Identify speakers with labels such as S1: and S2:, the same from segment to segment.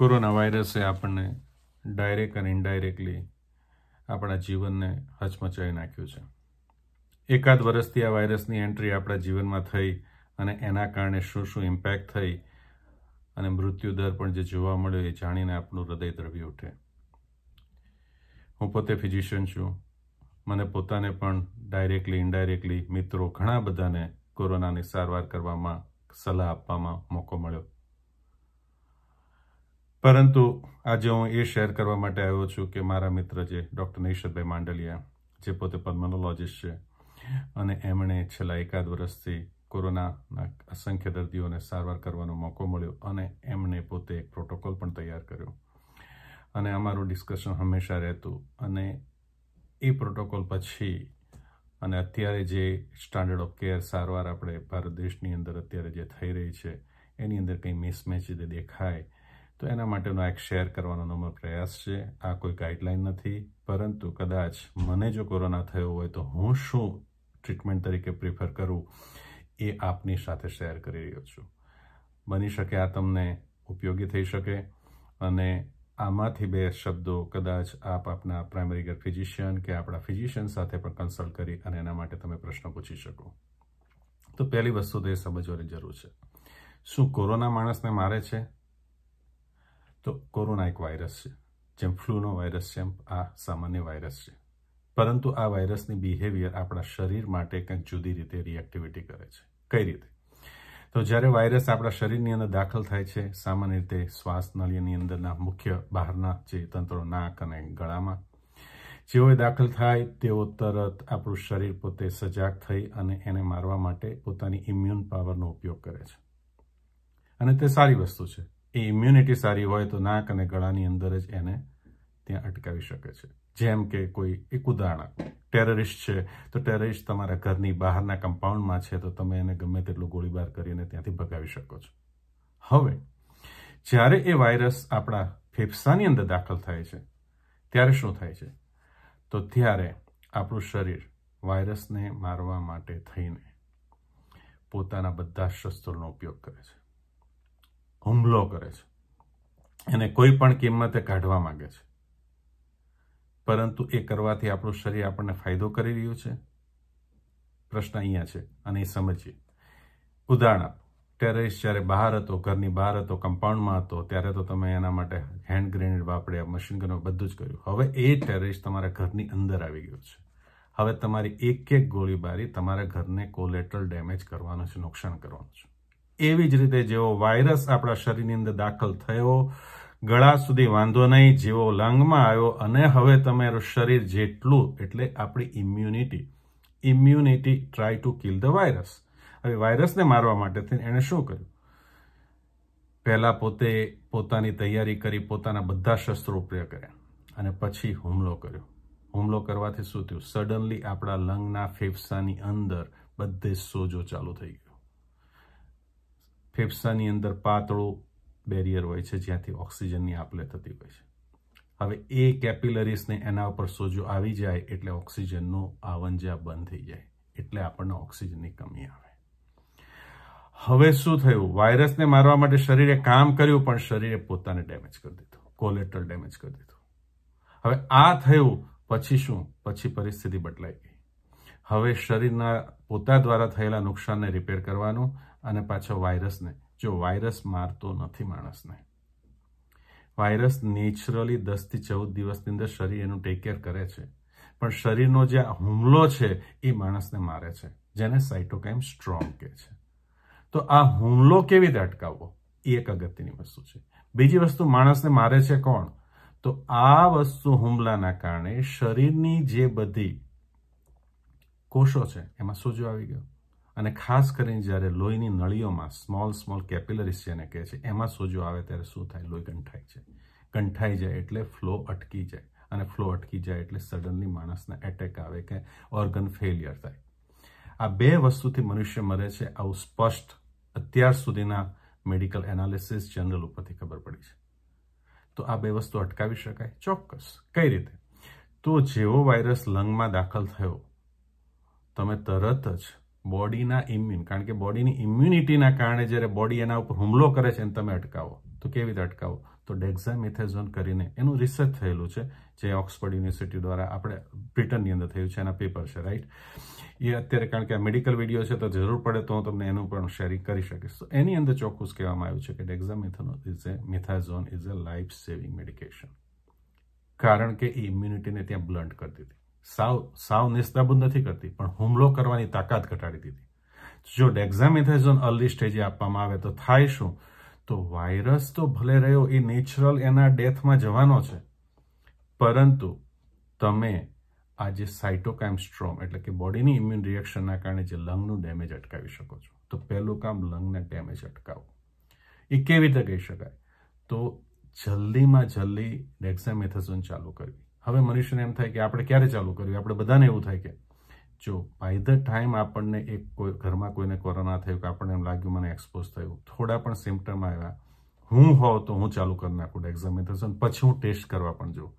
S1: corona વાયરસે આપણને direct અને indirectly આપણા જીવનને હચમચાવી નાખ્યું છે એકાદ વર્ષથી આ વાયરસની એન્ટ્રી આપણા જીવનમાં થઈ અને એના કારણે શું શું ઇમ્પેક્ટ થઈ અને મૃત્યુદર પણ જે જોવા મળ્યો એ જાણીને આપણું હૃદય દ્રવી ઉઠે હું પોતે ફિઝિશિયન છું મને પોતાને પણ ડાયરેક્ટલી ઇનડાયરેક્ટલી મિત્રો ઘણા બધાને કોરોનાની સારવાર કરવામાં સલાહ આપવામાં મોકો મળ્યો પરંતુ આજે હું એ શેર કરવા માટે આવ્યો છું કે મારા મિત્ર જે ડૉક્ટર નૈશદભાઈ માંડલિયા જે પોતે પલ્મોનોલોજિસ્ટ છે અને એમણે છેલ્લા એકાદ વર્ષથી કોરોનાના અસંખ્ય દર્દીઓને સારવાર કરવાનો મોકો મળ્યો અને એમણે પોતે એક પ્રોટોકોલ પણ તૈયાર કર્યો અને અમારું ડિસ્કશન હંમેશા રહેતું અને એ પ્રોટોકોલ પછી અને અત્યારે જે સ્ટાન્ડર્ડ ઓફ કેર સારવાર આપણે ભારત દેશની અંદર અત્યારે જે થઈ રહી છે એની અંદર કંઈ મિસમેચ જે દેખાય તો એના માટેનો એક શેર કરવાનો અમારો પ્રયાસ છે આ કોઈ ગાઈડલાઇન નથી પરંતુ કદાચ મને જો કોરોના થયો હોય તો હું શું ટ્રીટમેન્ટ તરીકે પ્રિફર કરું એ આપની સાથે શેર કરી રહ્યો છું બની શકે આ તમને ઉપયોગી થઈ શકે અને આમાંથી બે શબ્દો કદાચ આપ આપના પ્રાઇમરી કેર ફિઝિશિયન કે આપણા ફિઝિશિયન સાથે પણ કન્સલ્ટ કરી અને એના માટે તમે પ્રશ્ન પૂછી શકો તો પહેલી વસ્તુ તો એ સમજવાની જરૂર છે શું કોરોના માણસને મારે છે તો કોરોના એક વાયરસ છે જેમ ફ્લૂનો વાયરસ છે એમ આ સામાન્ય વાયરસ છે પરંતુ આ વાયરસની બિહેવિયર આપણા શરીર માટે કંઈક જુદી રીતે રિએક્ટિવિટી કરે છે કઈ રીતે તો જ્યારે વાયરસ આપણા શરીરની અંદર દાખલ થાય છે સામાન્ય રીતે શ્વાસ નળીની અંદરના મુખ્ય બહારના જે તંત્રો નાક અને ગળામાં જેઓ દાખલ થાય તેઓ તરત આપણું શરીર પોતે સજાગ થઈ અને એને મારવા માટે પોતાની ઇમ્યુન પાવરનો ઉપયોગ કરે છે અને તે સારી વસ્તુ છે એ ઇમ્યુનિટી સારી હોય તો નાક અને ગળાની અંદર જ એને ત્યાં અટકાવી શકે છે જેમ કે કોઈ એક ઉદાહરણ ટેરરિસ્ટ છે તો ટેરરિસ્ટ તમારા ઘરની બહારના કમ્પાઉન્ડમાં છે તો તમે એને ગમે તેટલું ગોળીબાર કરીને ત્યાંથી ભગાવી શકો છો હવે જ્યારે એ વાયરસ આપણા ફેફસાની અંદર દાખલ થાય છે ત્યારે શું થાય છે તો ત્યારે આપણું શરીર વાયરસને મારવા માટે થઈને પોતાના બધા શસ્ત્રોનો ઉપયોગ કરે છે હુમલો કરે છે એને કોઈ પણ કિંમતે કાઢવા માંગે છે પરંતુ એ કરવાથી આપણું શરીર આપણને ફાયદો કરી રહ્યું છે પ્રશ્ન અહીંયા છે અને એ સમજીએ ઉદાહરણ આપો ટેરરિસ્ટ જ્યારે બહાર હતો ઘરની બહાર હતો કમ્પાઉન્ડમાં હતો ત્યારે તો તમે એના માટે હેન્ડ ગ્રેનેડ વાપર્યા મશીન ગનો બધું જ કર્યું હવે એ ટેરરિસ્ટ તમારા ઘરની અંદર આવી ગયો છે હવે તમારી એક એક ગોળીબારી તમારા ઘરને કોલેટ્રલ ડેમેજ કરવાનું છે નુકસાન કરવાનું છે એવી જ રીતે જેવો વાયરસ આપણા શરીરની અંદર દાખલ થયો ગળા સુધી વાંધો નહીં જેવો લંગમાં આવ્યો અને હવે તમારું શરીર જેટલું એટલે આપણી immunity immunity try to kill the virus હવે વાયરસને મારવા માટે થઈને એણે શું કર્યું પહેલાં પોતે પોતાની તૈયારી કરી પોતાના બધા શસ્ત્રો પ્રયોગ કર્યા અને પછી હુમલો કર્યો હુમલો કરવાથી શું થયું સડનલી આપણા લંગના ફેફસાની અંદર બધે સોજો ચાલુ થઈ ગયો ફેફસાની અંદર પાતળું બેરિયર હોય છે જ્યાંથી ઓક્સિજનની આપ લે થતી હોય છે હવે એ કેપિલરીસને એના ઉપર સોજો આવી જાય એટલે ઓક્સિજનનું આવંજા બંધ થઈ જાય એટલે આપણને ઓક્સિજનની કમી આવે હવે શું થયું વાયરસને મારવા માટે શરીરે કામ કર્યું પણ શરીરે પોતાને ડેમેજ કરી દીધું કોલેટરલ ડેમેજ કરી દીધું હવે આ થયું પછી શું પછી પરિસ્થિતિ બદલાઈ ગઈ હવે શરીરના પોતા દ્વારા થયેલા નુકસાનને રિપેર કરવાનું અને પાછો વાયરસને જો વાયરસ મારતો નથી માણસને વાયરસ નેચરલી દસથી ચૌદ દિવસની અંદર શરીર એનું ટેક કેર કરે છે પણ શરીરનો જે હુમલો છે એ માણસને મારે છે જેને સાઇટોકાઇમ સ્ટ્રોંગ કહે છે તો આ હુમલો કેવી રીતે અટકાવવો એ એક અગત્યની વસ્તુ છે બીજી વસ્તુ માણસને મારે છે કોણ તો આ વસ્તુ હુમલાના કારણે શરીરની જે બધી કોષો છે એમાં સોજો આવી ગયો અને ખાસ કરીને જ્યારે લોહીની નળીઓમાં સ્મોલ સ્મોલ કેપિલરીસ જેને કહે છે એમાં સોજો આવે ત્યારે શું થાય લોહી કંઠાઈ જાય કંઠાઈ જાય એટલે ફ્લો અટકી જાય અને ફ્લો અટકી જાય એટલે સડનલી માણસને એટેક આવે કે ઓર્ગન ફેલિયર થાય આ બે વસ્તુથી મનુષ્ય મરે છે આવું સ્પષ્ટ અત્યાર સુધીના મેડિકલ એનાલિસિસ જનરલ ઉપરથી ખબર પડી છે તો આ બે વસ્તુ અટકાવી શકાય ચોક્કસ કઈ રીતે તો જેવો વાયરસ લંગમાં દાખલ થયો તમે તરત જ બોડીના ઇમ્યુન કારણ કે બોડીની ઇમ્યુનિટીના કારણે જ્યારે બોડી એના ઉપર હુમલો કરે છે એને તમે અટકાવો તો કેવી રીતે અટકાવો તો ડેક્ઝામિથેઝોન કરીને એનું રિસર્ચ થયેલું છે જે ઓક્સફર્ડ યુનિવર્સિટી દ્વારા આપણે બ્રિટનની અંદર થયું છે એના પેપર છે રાઈટ એ અત્યારે કારણ કે આ મેડિકલ વિડીયો છે તો જરૂર પડે તો હું તમને એનું પણ શેરિંગ કરી શકીશ તો એની અંદર ચોક્કસ કહેવામાં આવ્યું છે કે dexamethasone is a methasone is a life saving medication કારણ કે એ ઇમ્યુનિટીને ત્યાં બ્લન્ટ કરી દીધી સાવ સાવ નેસ્તબૂદ નથી કરતી પણ હુમલો કરવાની તાકાત ઘટાડી દીધી જો ડેક્ઝામિથેઝોન અર્લી સ્ટેજે આપવામાં આવે તો થાય શું તો વાયરસ તો ભલે રહ્યો એ નેચરલ એના ડેથમાં જવાનો છે પરંતુ તમે આ જે સાઇટોકાઇમ સ્ટ્રોમ એટલે કે બોડીની ઇમ્યુન રિએક્શનના કારણે જે લંગનું ડેમેજ અટકાવી શકો છો તો પહેલું કામ લંગને ડેમેજ અટકાવવું એ કેવી રીતે કહી શકાય તો જલ્દીમાં જલ્દી ડેક્ઝામેથેઝોન ચાલુ કરવી હવે મનુષ્યને એમ થાય કે આપણે ક્યારે ચાલુ કર્યું આપણે બધાને એવું થાય કે જો બાય ધ ટાઈમ આપણને એક કોઈ ઘરમાં કોઈને કોરોના થયું કે આપણને એમ લાગ્યું મને એક્સપોઝ થયું થોડા પણ સિમ્પટમ આવ્યા હું હોઉં તો હું ચાલુ કરી નાખું એક્ઝામિનેશન પછી હું ટેસ્ટ કરવા પણ જોઉં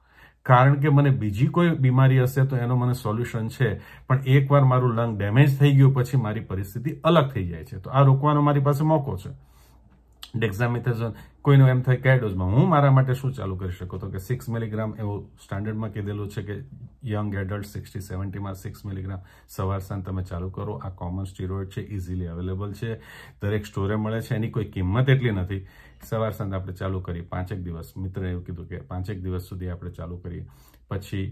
S1: કારણ કે મને બીજી કોઈ બીમારી હશે તો એનો મને સોલ્યુશન છે પણ એકવાર મારું લંગ ડેમેજ થઈ ગયું પછી મારી પરિસ્થિતિ અલગ થઈ જાય છે તો આ રોકવાનો મારી પાસે મોકો છે ડેક્ઝામિથાઝોન કોઈનો એમ થાય કયા ડોઝમાં હું મારા માટે શું ચાલુ કરી શકું તો કે સિક્સ મિલીગ્રામ એવું સ્ટાન્ડર્ડમાં કીધેલું છે કે યંગ એડલ્ટ સિક્સટી સેવન્ટીમાં સિક્સ મિલીગ્રામ સવાર સાંજ તમે ચાલુ કરો આ કોમન સ્ટીરોઇડ છે ઇઝીલી અવેલેબલ છે દરેક સ્ટોરે મળે છે એની કોઈ કિંમત એટલી નથી સવાર સાંજ આપણે ચાલુ કરીએ પાંચેક દિવસ મિત્ર એવું કીધું કે પાંચેક દિવસ સુધી આપણે ચાલુ કરીએ પછી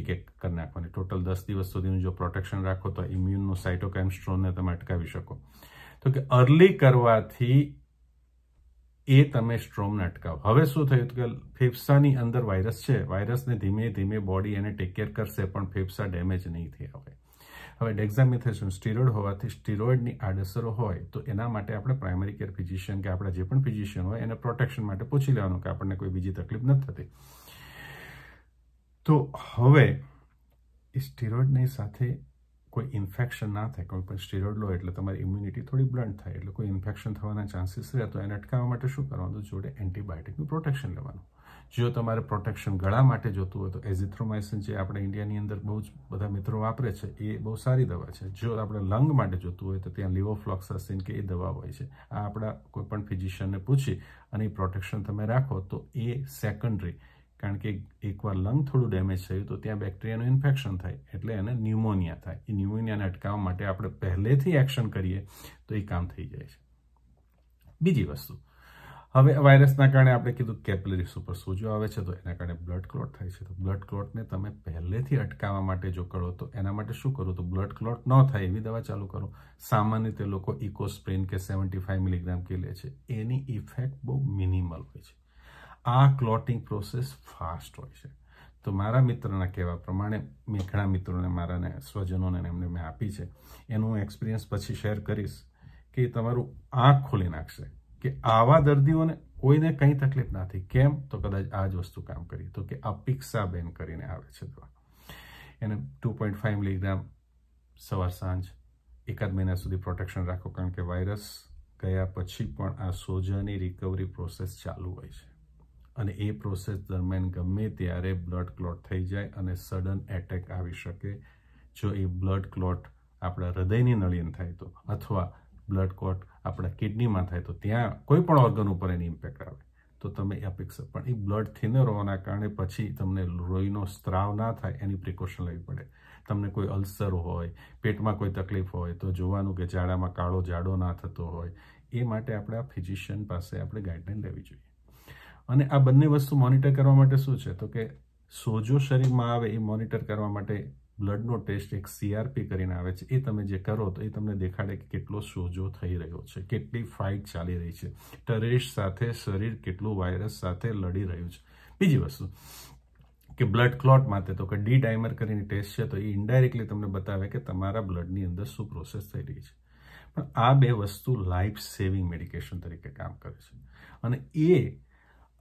S1: એક એક કરી નાખવાની ટોટલ દસ દિવસ સુધીનું જો પ્રોટેક્શન રાખો તો ઇમ્યુનનું સાઇટોકાઇમ સ્ટ્રોનને તમે અટકાવી શકો તો કે અર્લી કરવાથી એ તમે સ્ટ્રોમને અટકાવ હવે શું થયું કે ફેફસાની અંદર વાયરસ છે વાયરસને ધીમે ધીમે બોડી એને ટેક કેર કરશે પણ ફેફસા ડેમેજ નહીં થયા હવે હવે ડેક્ઝામિથેશન સ્ટીરોઇડ હોવાથી સ્ટીરોઇડની આડઅસરો હોય તો એના માટે આપણે પ્રાઇમરી કેર ફિઝિશિયન કે આપણા જે પણ ફિઝિશિયન હોય એને પ્રોટેક્શન માટે પૂછી લેવાનું કે આપણને કોઈ બીજી તકલીફ નથી થતી તો હવે સ્ટીરોઇડની સાથે કોઈ ઇન્ફેક્શન ના થાય કોઈ પણ સ્ટીરોઇડ લો એટલે તમારી ઇમ્યુનિટી થોડી બ્લન્ટ થાય એટલે કોઈ ઇન્ફેક્શન થવાના ચાન્સીસ રહે તો એને અટકાવવા માટે શું કરવાનું જોડે એન્ટીબાયોટિકનું પ્રોટેક્શન લેવાનું જો તમારે પ્રોટેક્શન ગળા માટે જોતું હોય તો એઝિથ્રોમાઇસિન જે આપણે ઇન્ડિયાની અંદર બહુ જ બધા મિત્રો વાપરે છે એ બહુ સારી દવા છે જો આપણે લંગ માટે જોતું હોય તો ત્યાં લિવોફ્લોક્સાસિન કે એ દવા હોય છે આ આપણા કોઈપણ ફિઝિશિયનને પૂછી અને એ પ્રોટેક્શન તમે રાખો તો એ સેકન્ડરી કારણ કે એકવાર લંગ થોડું ડેમેજ થયું તો ત્યાં બેક્ટેરિયાનું ઇન્ફેક્શન થાય એટલે એને ન્યુમોનિયા થાય એ ન્યુમોનિયાને અટકાવવા માટે આપણે પહેલેથી એક્શન કરીએ તો એ કામ થઈ જાય છે બીજી વસ્તુ હવે વાયરસના કારણે આપણે કીધું કેપલરીસ ઉપર સોજો આવે છે તો એના કારણે બ્લડ ક્લોટ થાય છે તો બ્લડ ક્લોટને તમે પહેલેથી અટકાવવા માટે જો કરો તો એના માટે શું કરો તો બ્લડ ક્લોટ ન થાય એવી દવા ચાલુ કરો સામાન્ય તે લોકો ઇકોસ્પ્રિન કે સેવન્ટી ફાઇવ મિલીગ્રામ કે લે છે એની ઇફેક્ટ બહુ મિનિમલ હોય છે આ ક્લોટિંગ પ્રોસેસ ફાસ્ટ હોય છે તો મારા મિત્રના કહેવા પ્રમાણે મેં ઘણા મિત્રોને મારાને સ્વજનોને એમને મેં આપી છે એનો હું એક્સપિરિયન્સ પછી શેર કરીશ કે તમારું આંખ ખોલી નાખશે કે આવા દર્દીઓને કોઈને કંઈ તકલીફ નથી કેમ તો કદાચ આ જ વસ્તુ કામ કરી તો કે અપિક્ષા બેન કરીને આવે છે દવા એને ટુ પોઈન્ટ ફાઈવ મિલીગ્રામ સવાર સાંજ એકાદ મહિના સુધી પ્રોટેક્શન રાખો કારણ કે વાયરસ ગયા પછી પણ આ સોજાની રિકવરી પ્રોસેસ ચાલુ હોય છે અને એ પ્રોસેસ દરમિયાન ગમે ત્યારે બ્લડ ક્લોટ થઈ જાય અને સડન એટેક આવી શકે જો એ બ્લડ ક્લોટ આપણા હૃદયની નળીને થાય તો અથવા બ્લડ ક્લોટ આપણા કિડનીમાં થાય તો ત્યાં કોઈ પણ ઓર્ગન ઉપર એની ઇમ્પેક્ટ આવે તો તમે અપેક્ષા પણ એ બ્લડ થિનર હોવાના કારણે પછી તમને લોહીનો સ્ત્રાવ ના થાય એની પ્રિકોશન લેવી પડે તમને કોઈ અલ્સર હોય પેટમાં કોઈ તકલીફ હોય તો જોવાનું કે જાડામાં કાળો જાડો ના થતો હોય એ માટે આપણે આ ફિઝિશિયન પાસે આપણે ગાઈડલાઈન લેવી જોઈએ અને આ બંને વસ્તુ મોનિટર કરવા માટે શું છે તો કે સોજો શરીરમાં આવે એ મોનિટર કરવા માટે બ્લડનો ટેસ્ટ એક સીઆરપી કરીને આવે છે એ તમે જે કરો તો એ તમને દેખાડે કે કેટલો સોજો થઈ રહ્યો છે કેટલી ફાઇટ ચાલી રહી છે ટરેશ સાથે શરીર કેટલું વાયરસ સાથે લડી રહ્યું છે બીજી વસ્તુ કે બ્લડ ક્લોટ માટે તો કે ડી ડાયમર કરીને ટેસ્ટ છે તો એ ઇન્ડાયરેક્ટલી તમને બતાવે કે તમારા બ્લડની અંદર શું પ્રોસેસ થઈ રહી છે પણ આ બે વસ્તુ લાઈફ સેવિંગ મેડિકેશન તરીકે કામ કરે છે અને એ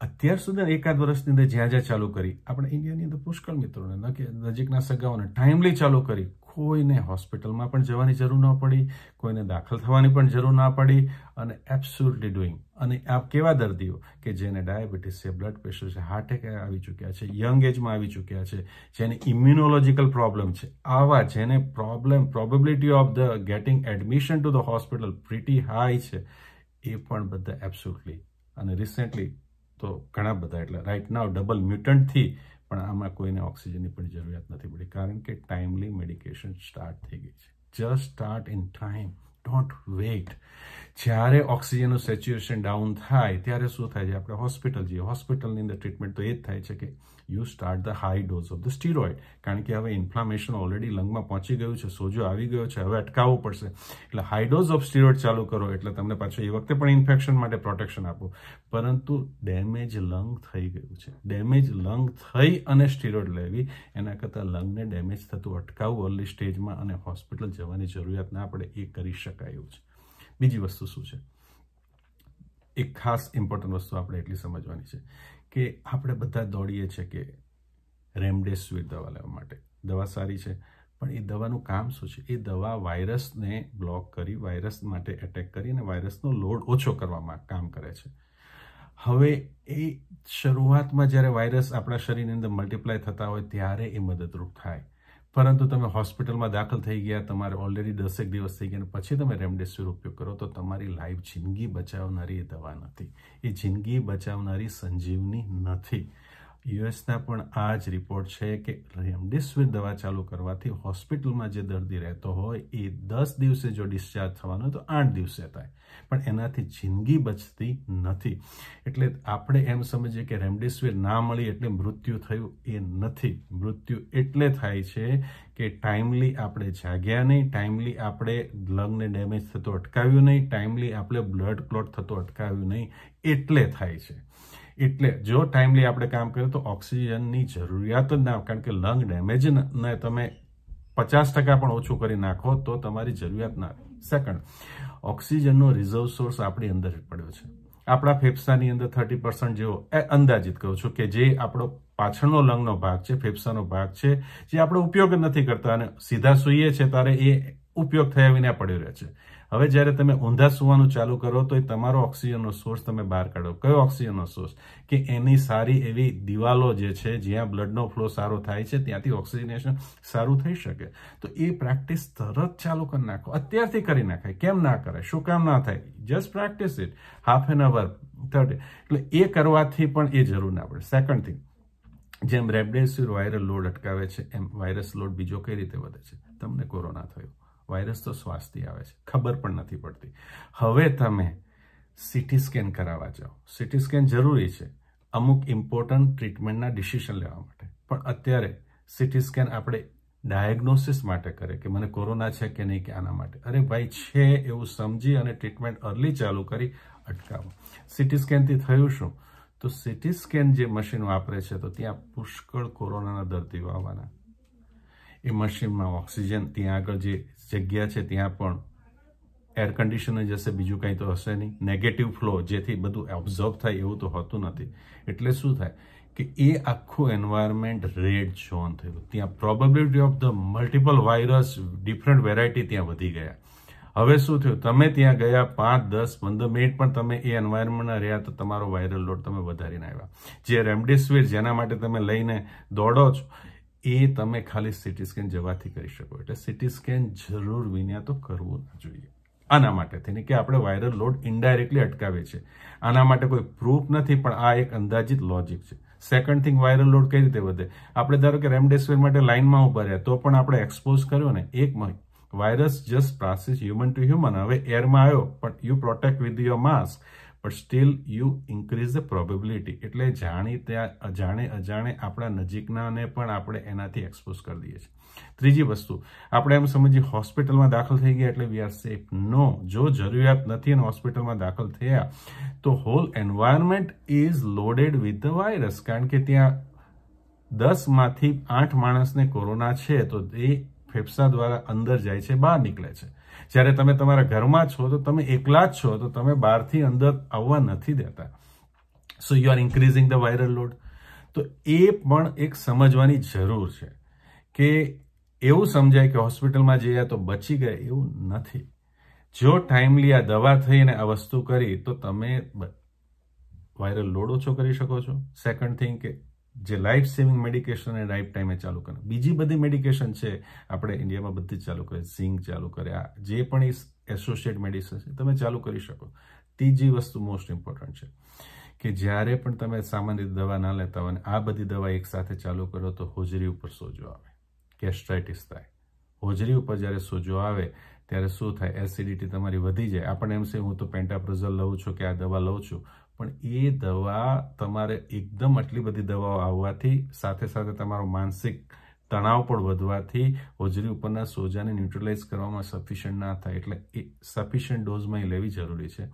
S1: અત્યાર સુધી એકાદ વર્ષની અંદર જ્યાં જ્યાં ચાલુ કરી આપણે ઇન્ડિયાની અંદર પુષ્કળ મિત્રોને નજીકના સગાઓને ટાઈમલી ચાલુ કરી કોઈને હોસ્પિટલમાં પણ જવાની જરૂર ન પડી કોઈને દાખલ થવાની પણ જરૂર ના પડી અને એબ્સ્યુટલી ડુઈંગ અને આ કેવા દર્દીઓ કે જેને ડાયાબિટીસ છે બ્લડ પ્રેશર છે હાર્ટ એટેક આવી ચૂક્યા છે યંગ એજમાં આવી ચૂક્યા છે જેને ઇમ્યુનોલોજીકલ પ્રોબ્લેમ છે આવા જેને problem probability of the getting admission to the hospital pretty high છે એ પણ બધા એબ્સોલ્યુટલી અને રિસેન્ટલી તો ઘણા બધા એટલે રાઇટ નાવ ડબલ મ્યુટન્ટથી પણ આમાં કોઈને ઓક્સિજનની પણ જરૂરિયાત નથી પડી કારણ કે ટાઈમલી મેડિકેશન સ્ટાર્ટ થઈ ગઈ છે just start in time don't wait જ્યારે ઓક્સિજનનું સેચ્યુએશન ડાઉન થાય ત્યારે શું થાય છે આપણે હોસ્પિટલ જઈએ હોસ્પિટલની અંદર ટ્રીટમેન્ટ તો એ જ થાય છે કે you start the high dose of the steroid કારણ કે હવે ઇન્ફ્લામેશન ઓલરેડી લંગમાં પહોંચી ગયું છે સોજો આવી ગયો છે હવે અટકાવવો પડશે એટલે હાઈ ડોઝ ઓફ સ્ટીરોઇડ ચાલુ કરો એટલે તમને પાછો એ વખતે પણ ઇન્ફેક્શન માટે પ્રોટેક્શન આપો પરંતુ ડેમેજ લંગ થઈ ગયું છે ડેમેજ લંગ થઈ અને સ્ટીરોઇડ લેવી એના કરતાં લંગને ડેમેજ થતું અટકાવવું અર્લી સ્ટેજમાં અને હોસ્પિટલ જવાની જરૂરિયાત ના પડે એ કરી શકાય એવું છે બીજી વસ્તુ શું છે એક ખાસ ઇમ્પોર્ટન્ટ વસ્તુ આપણે એટલી સમજવાની છે કે આપણે બધા દોડીએ છીએ કે રેમડેસિવિર દવા લેવા માટે દવા સારી છે પણ એ દવાનું કામ શું છે એ દવા વાયરસને બ્લોક કરી વાયરસ માટે એટેક કરી અને વાયરસનો લોડ ઓછો કરવામાં કામ કરે છે હવે એ શરૂઆતમાં જ્યારે વાયરસ આપણા શરીરની અંદર મલ્ટીપ્લાય થતા હોય ત્યારે એ મદદરૂપ થાય પરંતુ તમે હોસ્પિટલમાં દાખલ થઈ ગયા તમારે ઓલરેડી દસેક દિવસ થઈ ગયા પછી તમે રેમડેસિવિર ઉપયોગ કરો તો તમારી લાઈફ જિંદગી બચાવનારી એ દવા નથી એ જિંદગી બચાવનારી સંજીવની નથી યુએસના પણ આ જ રિપોર્ટ છે કે રેમડેસિવિર દવા ચાલુ કરવાથી હોસ્પિટલમાં જે દર્દી રહેતો હોય એ દસ દિવસે જો ડિસ્ચાર્જ થવાનો તો આઠ દિવસે થાય પણ એનાથી જિંદગી બચતી નથી એટલે આપણે એમ સમજીએ કે રેમડેસિવિર ના મળી એટલે મૃત્યુ થયું એ નથી મૃત્યુ એટલે થાય છે કે ટાઈમલી આપણે જાગ્યા નહીં ટાઈમલી આપણે લંગને ડેમેજ થતો અટકાવ્યું નહીં ટાઈમલી આપણે બ્લડ ક્લોટ થતો અટકાવ્યું નહીં એટલે થાય છે એટલે જો ટાઈમલી આપણે કામ કરીએ તો ઓક્સિજનની જરૂરિયાત જ ના કારણ કે લંગ ડેમેજને તમે પચાસ ટકા પણ ઓછું કરી નાખો તો તમારી જરૂરિયાત ના સેકન્ડ ઓક્સિજનનો રિઝર્વ સોર્સ આપણી અંદર પડ્યો છે આપણા ફેફસાની અંદર થર્ટી પર્સન્ટ જેવો એ અંદાજિત કહું છું કે જે આપણો પાછળનો લંગનો ભાગ છે ફેફસાનો ભાગ છે જે આપણે ઉપયોગ નથી કરતા અને સીધા સૂઈએ છે ત્યારે એ ઉપયોગ થયા વિના પડ્યો રહે છે હવે જ્યારે તમે ઊંધા સુવાનું ચાલુ કરો તો એ તમારો ઓક્સિજનનો સોર્સ તમે બહાર કાઢો કયો ઓક્સિજનનો સોર્સ કે એની સારી એવી દિવાલો જે છે જ્યાં બ્લડનો ફ્લો સારો થાય છે ત્યાંથી ઓક્સિજનેશન સારું થઈ શકે તો એ પ્રેક્ટિસ તરત ચાલુ કરી નાખો અત્યારથી કરી નાખાય કેમ ના કરાય શું કામ ના થાય just practice it half an hour third એટલે એ કરવાથી પણ એ જરૂર ના પડે સેકન્ડ થિંગ જેમ રેમડેસિવિર વાયરલ લોડ અટકાવે છે એમ વાયરસ લોડ બીજો કઈ રીતે વધે છે તમને કોરોના થયો વાયરસ તો શ્વાસથી આવે છે ખબર પણ નથી પડતી હવે તમે સિટી સ્કેન કરાવવા જાઓ સિટી સ્કેન જરૂરી છે અમુક ઇમ્પોર્ટન્ટ ટ્રીટમેન્ટના ડિસિશન લેવા માટે પણ અત્યારે સિટી સ્કેન આપણે ડાયગ્નોસિસ માટે કરે કે મને કોરોના છે કે નહીં કે આના માટે અરે ભાઈ છે એવું સમજી અને ટ્રીટમેન્ટ અર્લી ચાલુ કરી અટકાવો સિટી સ્કેનથી થયું શું તો સિટી સ્કેન જે મશીન વાપરે છે તો ત્યાં પુષ્કળ કોરોનાના દર્દીઓ આવવાના એ મશીનમાં ઓક્સિજન ત્યાં આગળ જે જગ્યા છે ત્યાં પણ એર કન્ડિશન જ હશે બીજું કંઈ તો હશે નહીં નેગેટિવ ફ્લો જેથી બધું ઓબ્ઝર્વ થાય એવું તો હોતું નથી એટલે શું થાય કે એ આખું એન્વાયરમેન્ટ રેડ ઝોન થયું ત્યાં probability of the multiple virus different variety ત્યાં વધી ગયા હવે શું થયું તમે ત્યાં ગયા પાંચ દસ પંદર મિનિટ પણ તમે એ એન્વાયરમેન્ટમાં રહ્યા તો તમારો વાયરલ લોડ તમે વધારીને આવ્યા જે રેમડેસિવિર જેના માટે તમે લઈને દોડો છો એ તમે ખાલી સિટી સ્કેન જવાથી કરી શકો એટલે સિટી સ્કેન જરૂર વિના તો કરવું ન જોઈએ આના માટે થઈને કે આપણે વાયરલ લોડ ઇન્ડાયરેક્ટલી અટકાવે છે આના માટે કોઈ પ્રૂફ નથી પણ આ એક અંદાજિત લોજિક છે સેકન્ડ થિંગ વાયરલ લોડ કઈ રીતે વધે આપણે ધારો કે રેમડેસિવિર માટે લાઇનમાં ઉભા રહ્યા તો પણ આપણે એક્સપોઝ કર્યો ને એક virus just passes human to human હવે એરમાં આવ્યો પણ you protect with your mask but still you increase the probability એટલે જાણી ત્યાં અજાણે અજાણે આપણા નજીકનાને પણ આપણે એનાથી એક્સપોઝ કરી દઈએ છીએ ત્રીજી વસ્તુ આપણે એમ સમજીએ હોસ્પિટલમાં દાખલ થઈ ગયા એટલે વી આર સેફ નો જો જરૂરિયાત નથી અને હોસ્પિટલમાં દાખલ થયા તો whole environment is loaded with the virus કારણ કે ત્યાં દસમાંથી આઠ માણસને કોરોના છે તો એ ફેફસા દ્વારા અંદર જાય છે બહાર નીકળે છે જ્યારે તમે તમારા ઘરમાં છો તો તમે એકલા જ છો તો તમે બહારથી અંદર આવવા નથી દેતા so you are increasing the viral load તો એ પણ એક સમજવાની જરૂર છે કે એવું સમજાય કે હોસ્પિટલમાં જઈએ તો બચી ગયા એવું નથી જો ટાઈમલી આ દવા થઈને આ વસ્તુ કરી તો તમે વાયરલ લોડ ઓછો કરી શકો છો સેકન્ડ થિંગ કે જે લાઈફ સેવિંગ મેડિકેશન એ રાઈટ ટાઈમે ચાલુ કરે બીજી બધી મેડિકેશન છે આપણે ઇન્ડિયામાં બધી ચાલુ કરે ઝીંક ચાલુ કરે આ જે પણ એસોસિએટ મેડિસિન છે તમે ચાલુ કરી શકો ત્રીજી વસ્તુ મોસ્ટ ઇમ્પોર્ટન્ટ છે કે જ્યારે પણ તમે સામાન્ય દવા ના લેતા હોય આ બધી દવા એકસાથે ચાલુ કરો તો હોજરી ઉપર સોજો આવે કેસ્ટ્રાઇટિસ થાય હોજરી ઉપર જ્યારે સોજો આવે ત્યારે શું થાય એસિડિટી તમારી વધી જાય આપણને એમ છે હું તો પેન્ટાપ્રોઝલ લઉં છું કે આ દવા લઉં છું પણ એ દવા તમારે એકદમ આટલી બધી દવાઓ આવવાથી સાથે સાથે તમારો માનસિક તણાવ પણ વધવાથી હોજરી ઉપરના સોજાને ન્યુટ્રલાઇઝ કરવામાં સફિશિયન્ટ ના થાય એટલે એ સફિશિયન્ટ ડોઝમાં એ લેવી જરૂરી છે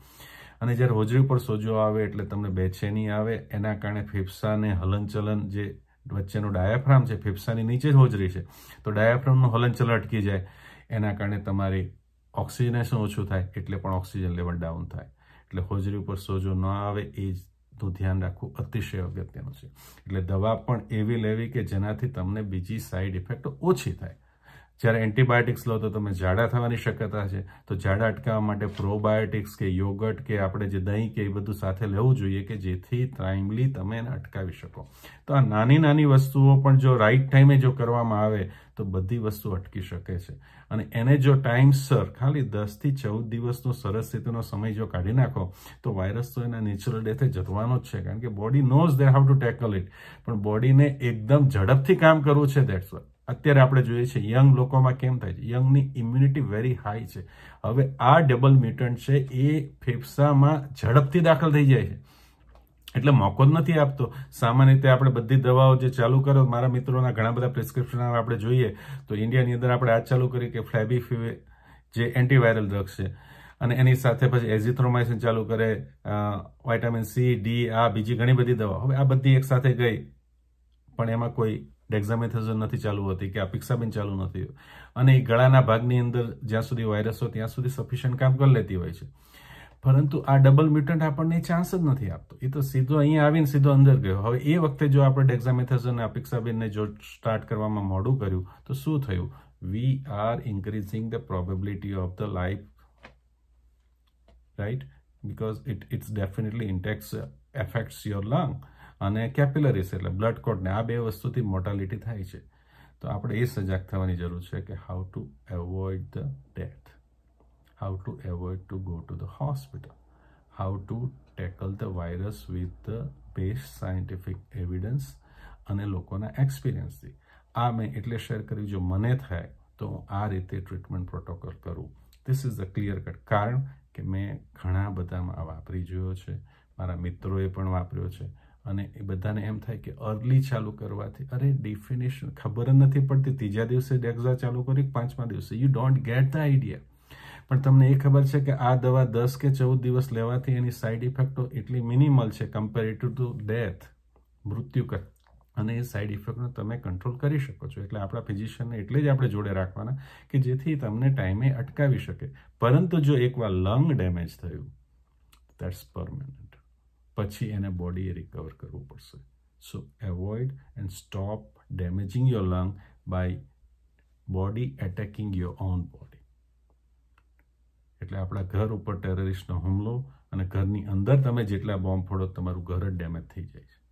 S1: અને જ્યારે હોજરી ઉપર સોજો આવે એટલે તમને બેચેની આવે એના કારણે ફેફસાને હલનચલન જે વચ્ચેનો ડાયાફ્રામ છે ફેફસાની નીચે જ હોજરી છે તો ડાયાફ્રામનું હલનચલન અટકી જાય એના કારણે તમારી ઓક્સિજનેશન ઓછું થાય એટલે પણ ઓક્સિજન લેવલ ડાઉન થાય એટલે હોજરી ઉપર સોજો ન આવે એ તો ધ્યાન રાખવું અતિશય અગત્યનું છે એટલે દવા પણ એવી લેવી કે જેનાથી તમને બીજી સાઈડ ઇફેક્ટ ઓછી થાય જ્યારે એન્ટીબાયોટિક્સ લો તો તમે ઝાડા થવાની શક્યતા છે તો ઝાડા અટકાવવા માટે પ્રોબાયોટિક્સ કે યોગર્ટ કે આપણે જે દહીં કે એ બધું સાથે લેવું જોઈએ કે જેથી ટાઈમલી તમે એને અટકાવી શકો તો આ નાની નાની વસ્તુઓ પણ જો રાઈટ ટાઈમે જો કરવામાં આવે તો બધી વસ્તુ અટકી શકે છે અને એને જો ટાઈમસર ખાલી દસથી ચૌદ દિવસનો સરસ રીતેનો સમય જો કાઢી નાખો તો વાયરસ તો એના નેચરલ ડેથે જતવાનો જ છે કારણ કે body knows the how to tackle it પણ બોડીને એકદમ ઝડપથી કામ કરવું છે દેટ્સ વોટ અત્યારે આપણે જોઈએ છે યંગ લોકોમાં કેમ થાય છે યંગની ઇમ્યુનિટી વેરી હાઈ છે હવે આ ડબલ મ્યુટન્ટ છે એ ફેફસામાં ઝડપથી દાખલ થઈ જાય છે એટલે મોકો જ નથી આપતો સામાન્ય રીતે આપણે બધી દવાઓ જે ચાલુ કરો મારા મિત્રોના ઘણા બધા પ્રિસ્ક્રિપ્શન આપણે જોઈએ તો ઇન્ડિયાની અંદર આપણે આ ચાલુ કરી કે ફ્લેબી ફીવે જે એન્ટીવાયરલ ડ્રગ્સ છે અને એની સાથે પછી એઝિથ્રોમાઇસિન ચાલુ કરે વાઇટામિન સી ડી આ બીજી ઘણી બધી દવાઓ હવે આ બધી એક સાથે ગઈ પણ એમાં કોઈ ડેક્ઝામેથેઝન નથી ચાલુ હોતી કે અપેક્ષાબેન ચાલુ નથી અને એ ગળાના ભાગની અંદર જ્યાં સુધી વાયરસ હોય ત્યાં સુધી સફિશિયન્ટ કામ કરી લેતી હોય છે પરંતુ આ ડબલ મ્યુટન્ટ આપણને ચાન્સ જ નથી આપતો એ તો સીધો અહીંયા આવીને સીધો અંદર ગયો હવે એ વખતે જો આપણે ડેક્ઝામેથેઝન અપેક્ષાબેનને જો સ્ટાર્ટ કરવામાં મોડું કર્યું તો શું થયું we are increasing the probability of the life right because it it's definitely intakes affects your lung અને કેપિલરીસ એટલે બ્લડ કોટને આ બે વસ્તુથી મોટાલિટી થાય છે તો આપણે એ સજાગ થવાની જરૂર છે કે how to avoid the death how to avoid to go to the hospital how to tackle the virus with the best scientific evidence અને લોકોના એક્સપિરિયન્સથી આ મેં એટલે શેર કર્યું જો મને થાય તો હું આ રીતે ટ્રીટમેન્ટ પ્રોટોકોલ કરું this is the clear cut કારણ કે મેં ઘણા બધામાં વાપરી જોયો છે મારા મિત્રોએ પણ વાપર્યો છે અને એ બધાને એમ થાય કે અર્લી ચાલુ કરવાથી અરે ડિફિનેશન ખબર જ નથી પડતી ત્રીજા દિવસે ડેક્ઝા ચાલુ કરી પાંચમા દિવસે you don't get the idea પણ તમને એ ખબર છે કે આ દવા દસ કે ચૌદ દિવસ લેવાથી એની સાઇડ ઇફેક્ટો એટલી મિનિમલ છે કમ્પેરેટિવ ટુ ડેથ મૃત્યુ કર અને એ સાઇડ ઇફેક્ટનો તમે કંટ્રોલ કરી શકો છો એટલે આપણા ફિઝિશિયનને એટલે જ આપણે જોડે રાખવાના કે જેથી તમને ટાઈમે અટકાવી શકે પરંતુ જો એકવાર લંગ ડેમેજ થયું દેટ્સ પરમેનન્ટ પછી એને બોડીએ રિકવર કરવું પડશે so avoid and stop damaging your lung by body attacking your own body એટલે આપણા ઘર ઉપર ટેરરિસ્ટનો હુમલો અને ઘરની અંદર તમે જેટલા બોમ્બ ફોડો તમારું ઘર જ ડેમેજ થઈ જાય છે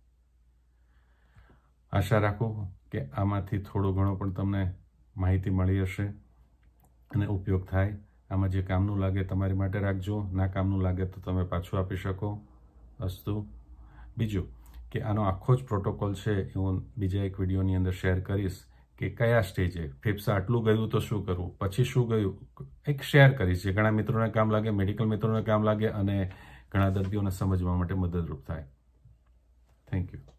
S1: આશા રાખો કે આમાંથી થોડો ઘણો પણ તમને માહિતી મળી હશે અને ઉપયોગ થાય આમાં જે કામનું લાગે તમારી માટે રાખજો ના કામનું લાગે તો તમે પાછું આપી શકો અસ્તુ બીજું કે આનો આખો જ પ્રોટોકોલ છે એ હું બીજા એક વિડીયોની અંદર શેર કરીશ કે કયા સ્ટેજે ફેફસા આટલું ગયું તો શું કરવું પછી શું ગયું એક શેર કરીશ જે ઘણા મિત્રોને કામ લાગે મેડિકલ મિત્રોને કામ લાગે અને ઘણા દર્દીઓને સમજવા માટે મદદરૂપ થાય થેન્ક યુ